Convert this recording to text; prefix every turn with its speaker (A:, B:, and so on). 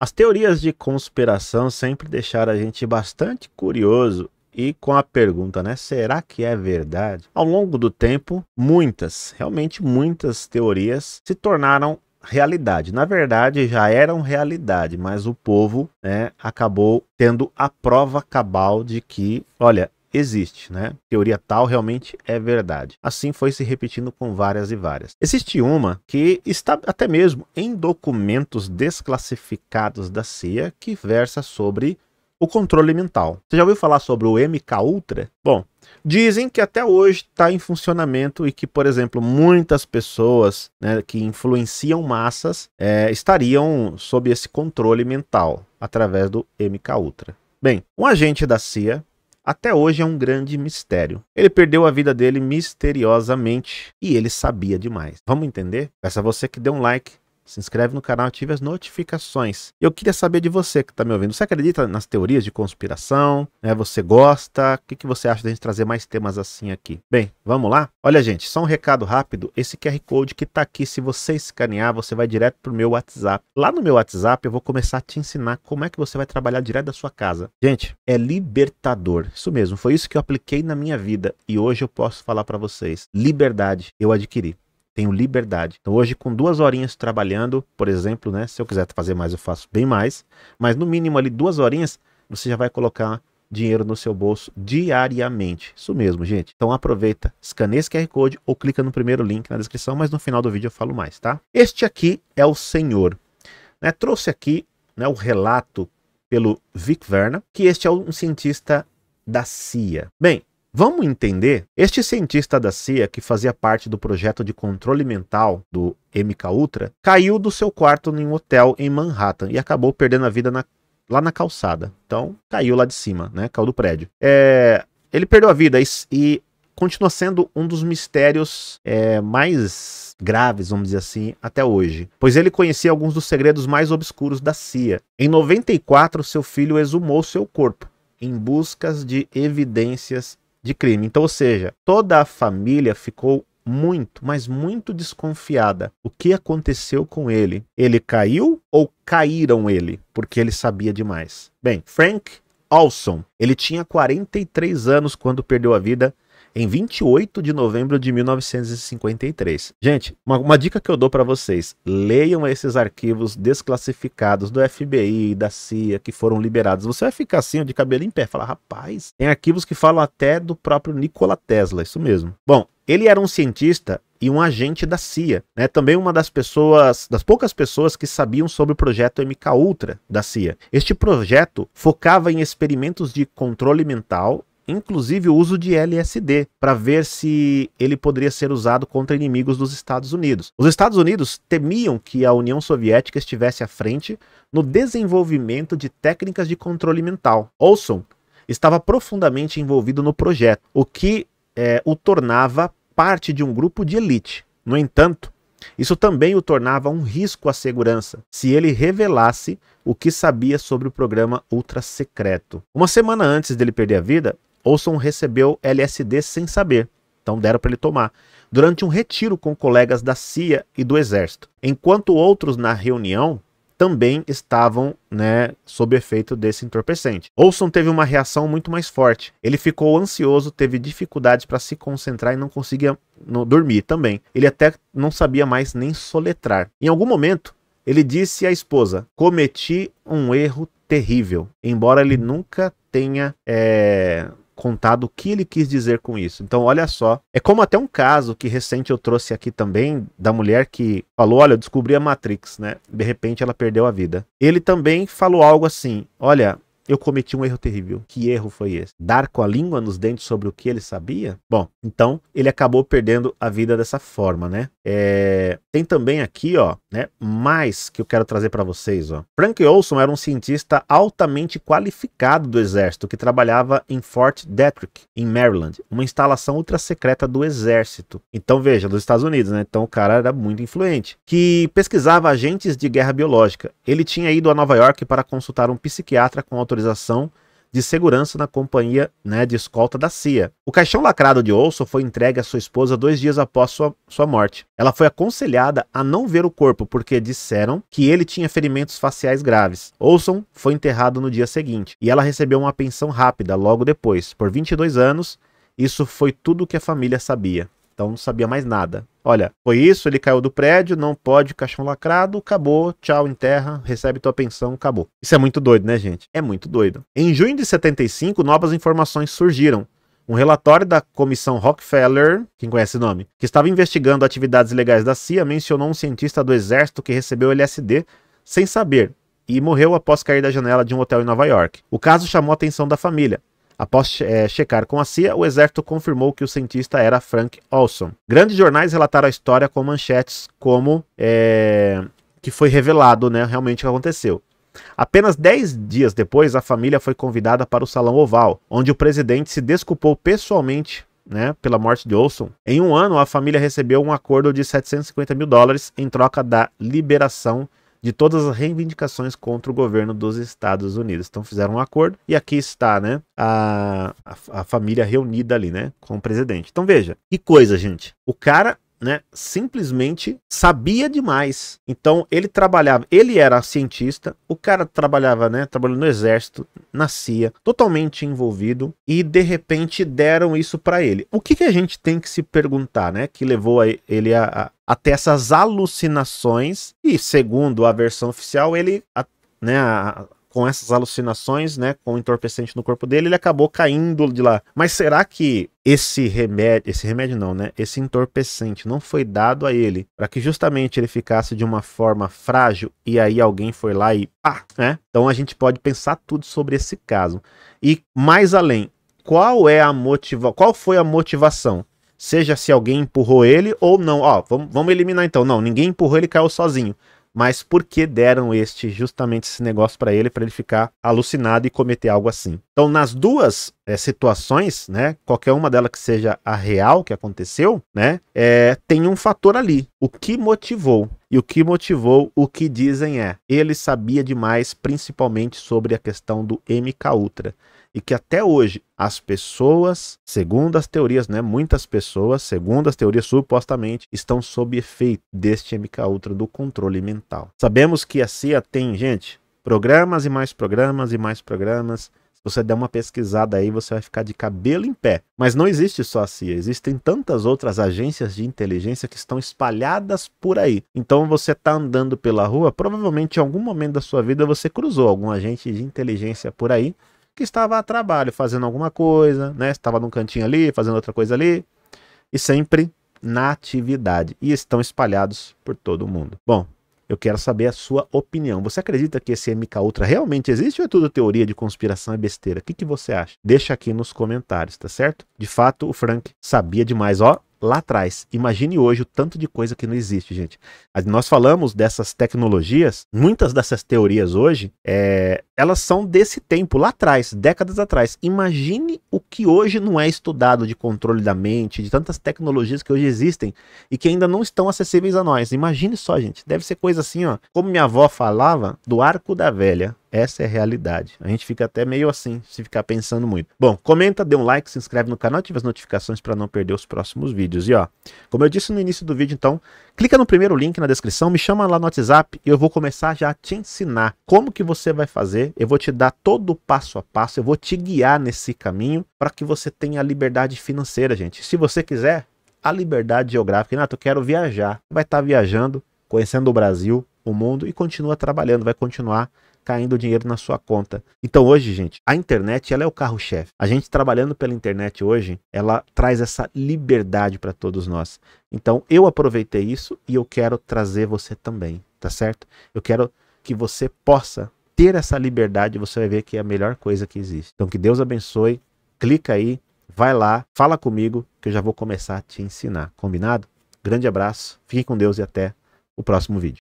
A: As teorias de conspiração sempre deixaram a gente bastante curioso e com a pergunta, né? Será que é verdade? Ao longo do tempo, muitas, realmente muitas teorias se tornaram realidade. Na verdade, já eram realidade, mas o povo né, acabou tendo a prova cabal de que, olha, existe, né? Teoria tal realmente é verdade. Assim foi se repetindo com várias e várias. Existe uma que está até mesmo em documentos desclassificados da CIA que versa sobre o controle mental. Você já ouviu falar sobre o MK Ultra? Bom, dizem que até hoje está em funcionamento e que, por exemplo, muitas pessoas né, que influenciam massas é, estariam sob esse controle mental através do MK Ultra. Bem, um agente da CIA até hoje é um grande mistério. Ele perdeu a vida dele misteriosamente e ele sabia demais. Vamos entender? Peço a você que dê um like se inscreve no canal, ative as notificações. Eu queria saber de você que está me ouvindo. Você acredita nas teorias de conspiração? Né? Você gosta? O que, que você acha da gente trazer mais temas assim aqui? Bem, vamos lá? Olha, gente, só um recado rápido. Esse QR Code que está aqui, se você escanear, você vai direto para o meu WhatsApp. Lá no meu WhatsApp eu vou começar a te ensinar como é que você vai trabalhar direto da sua casa. Gente, é libertador. Isso mesmo, foi isso que eu apliquei na minha vida e hoje eu posso falar para vocês. Liberdade eu adquiri tenho liberdade. Então hoje com duas horinhas trabalhando, por exemplo, né, se eu quiser fazer mais eu faço bem mais, mas no mínimo ali duas horinhas você já vai colocar dinheiro no seu bolso diariamente. Isso mesmo, gente. Então aproveita, escaneia esse QR Code ou clica no primeiro link na descrição, mas no final do vídeo eu falo mais, tá? Este aqui é o senhor. Né? Trouxe aqui né, o relato pelo Vic Verna, que este é um cientista da CIA. Bem, Vamos entender? Este cientista da CIA, que fazia parte do projeto de controle mental do MK Ultra, caiu do seu quarto em um hotel em Manhattan e acabou perdendo a vida na, lá na calçada. Então, caiu lá de cima, né? Caiu do prédio. É, ele perdeu a vida e, e continua sendo um dos mistérios é, mais graves, vamos dizer assim, até hoje, pois ele conhecia alguns dos segredos mais obscuros da CIA. Em 94, seu filho exumou seu corpo em buscas de evidências de crime. Então, ou seja, toda a família ficou muito, mas muito desconfiada. O que aconteceu com ele? Ele caiu ou caíram ele? Porque ele sabia demais. Bem, Frank Olson, ele tinha 43 anos quando perdeu a vida em 28 de novembro de 1953. Gente, uma, uma dica que eu dou para vocês: leiam esses arquivos desclassificados do FBI e da CIA que foram liberados. Você vai ficar assim, de cabelo em pé, falar, rapaz, tem arquivos que falam até do próprio Nikola Tesla, isso mesmo. Bom, ele era um cientista e um agente da CIA, né? Também uma das pessoas, das poucas pessoas que sabiam sobre o projeto MK Ultra da CIA. Este projeto focava em experimentos de controle mental inclusive o uso de LSD, para ver se ele poderia ser usado contra inimigos dos Estados Unidos. Os Estados Unidos temiam que a União Soviética estivesse à frente no desenvolvimento de técnicas de controle mental. Olson estava profundamente envolvido no projeto, o que é, o tornava parte de um grupo de elite. No entanto, isso também o tornava um risco à segurança, se ele revelasse o que sabia sobre o programa ultra secreto. Uma semana antes dele perder a vida, Olson recebeu LSD sem saber, então deram para ele tomar, durante um retiro com colegas da CIA e do Exército, enquanto outros na reunião também estavam né, sob efeito desse entorpecente. Olson teve uma reação muito mais forte. Ele ficou ansioso, teve dificuldades para se concentrar e não conseguia no, dormir também. Ele até não sabia mais nem soletrar. Em algum momento, ele disse à esposa: Cometi um erro terrível. Embora ele nunca tenha. É contado o que ele quis dizer com isso. Então, olha só. É como até um caso que recente eu trouxe aqui também, da mulher que falou: Olha, eu descobri a Matrix, né? De repente ela perdeu a vida. Ele também falou algo assim: Olha. Eu cometi um erro terrível. Que erro foi esse? Dar com a língua nos dentes sobre o que ele sabia? Bom, então ele acabou perdendo a vida dessa forma, né? É, tem também aqui, ó, né, mais que eu quero trazer para vocês, ó. Frank Olson era um cientista altamente qualificado do exército que trabalhava em Fort Detrick, em Maryland, uma instalação ultra secreta do exército. Então veja, dos Estados Unidos, né? Então o cara era muito influente, que pesquisava agentes de guerra biológica. Ele tinha ido a Nova York para consultar um psiquiatra com autorização de segurança na companhia né, de escolta da CIA. O caixão lacrado de Olson foi entregue à sua esposa dois dias após sua, sua morte. Ela foi aconselhada a não ver o corpo porque disseram que ele tinha ferimentos faciais graves. Olson foi enterrado no dia seguinte e ela recebeu uma pensão rápida logo depois. Por 22 anos, isso foi tudo que a família sabia. Então não sabia mais nada. Olha, foi isso, ele caiu do prédio, não pode, caixão lacrado, acabou, tchau, enterra, recebe tua pensão, acabou. Isso é muito doido, né, gente? É muito doido. Em junho de 75, novas informações surgiram. Um relatório da Comissão Rockefeller, quem conhece o nome, que estava investigando atividades ilegais da CIA, mencionou um cientista do exército que recebeu LSD sem saber e morreu após cair da janela de um hotel em Nova York. O caso chamou a atenção da família. Após é, checar com a CIA, o exército confirmou que o cientista era Frank Olson. Grandes jornais relataram a história com manchetes como é, que foi revelado né, realmente o que aconteceu. Apenas 10 dias depois, a família foi convidada para o Salão Oval, onde o presidente se desculpou pessoalmente né, pela morte de Olson. Em um ano, a família recebeu um acordo de 750 mil dólares em troca da liberação de todas as reivindicações contra o governo dos Estados Unidos. Então fizeram um acordo e aqui está, né, a, a, a família reunida ali, né, com o presidente. Então veja, que coisa, gente. O cara né, simplesmente sabia demais. Então ele trabalhava, ele era cientista, o cara trabalhava, né, trabalhando no exército, nascia totalmente envolvido e de repente deram isso para ele. O que, que a gente tem que se perguntar, né, que levou a ele a, a até essas alucinações e segundo a versão oficial ele a, né a, com essas alucinações né com o entorpecente no corpo dele ele acabou caindo de lá mas será que esse remédio esse remédio não né esse entorpecente não foi dado a ele para que justamente ele ficasse de uma forma frágil e aí alguém foi lá e pá, né então a gente pode pensar tudo sobre esse caso e mais além qual é a motiva qual foi a motivação seja se alguém empurrou ele ou não. Ó, vamos, vamos eliminar então. Não, ninguém empurrou, ele caiu sozinho. Mas por que deram este justamente esse negócio para ele, para ele ficar alucinado e cometer algo assim? Então, nas duas é, situações, né, qualquer uma delas que seja a real que aconteceu, né, é, tem um fator ali. O que motivou? E o que motivou o que dizem é: ele sabia demais, principalmente sobre a questão do MK Ultra e que até hoje as pessoas, segundo as teorias, né, muitas pessoas, segundo as teorias supostamente, estão sob efeito deste MK Ultra do controle mental. Sabemos que a CIA tem, gente, programas e mais programas e mais programas. Se você der uma pesquisada aí, você vai ficar de cabelo em pé. Mas não existe só a CIA, existem tantas outras agências de inteligência que estão espalhadas por aí. Então você está andando pela rua, provavelmente em algum momento da sua vida você cruzou algum agente de inteligência por aí que estava a trabalho, fazendo alguma coisa, né? Estava num cantinho ali, fazendo outra coisa ali. E sempre na atividade. E estão espalhados por todo mundo. Bom, eu quero saber a sua opinião. Você acredita que esse MK Ultra realmente existe ou é tudo teoria de conspiração e besteira? O que, que você acha? Deixa aqui nos comentários, tá certo? De fato, o Frank sabia demais, ó lá atrás. Imagine hoje o tanto de coisa que não existe, gente. Nós falamos dessas tecnologias, muitas dessas teorias hoje, é, elas são desse tempo, lá atrás, décadas atrás. Imagine o que hoje não é estudado de controle da mente, de tantas tecnologias que hoje existem e que ainda não estão acessíveis a nós. Imagine só, gente. Deve ser coisa assim, ó. Como minha avó falava, do arco da velha. Essa é a realidade. A gente fica até meio assim, se ficar pensando muito. Bom, comenta, dê um like, se inscreve no canal, ativa as notificações para não perder os próximos vídeos. E ó, como eu disse no início do vídeo, então, clica no primeiro link na descrição, me chama lá no WhatsApp e eu vou começar já a te ensinar como que você vai fazer. Eu vou te dar todo o passo a passo, eu vou te guiar nesse caminho para que você tenha a liberdade financeira, gente. Se você quiser a liberdade geográfica, Renato, eu quero viajar. Vai estar tá viajando, conhecendo o Brasil, o mundo e continua trabalhando, vai continuar caindo dinheiro na sua conta. Então hoje, gente, a internet ela é o carro-chefe. A gente trabalhando pela internet hoje, ela traz essa liberdade para todos nós. Então eu aproveitei isso e eu quero trazer você também, tá certo? Eu quero que você possa ter essa liberdade, você vai ver que é a melhor coisa que existe. Então que Deus abençoe. Clica aí, vai lá, fala comigo que eu já vou começar a te ensinar, combinado? Grande abraço, fique com Deus e até o próximo vídeo.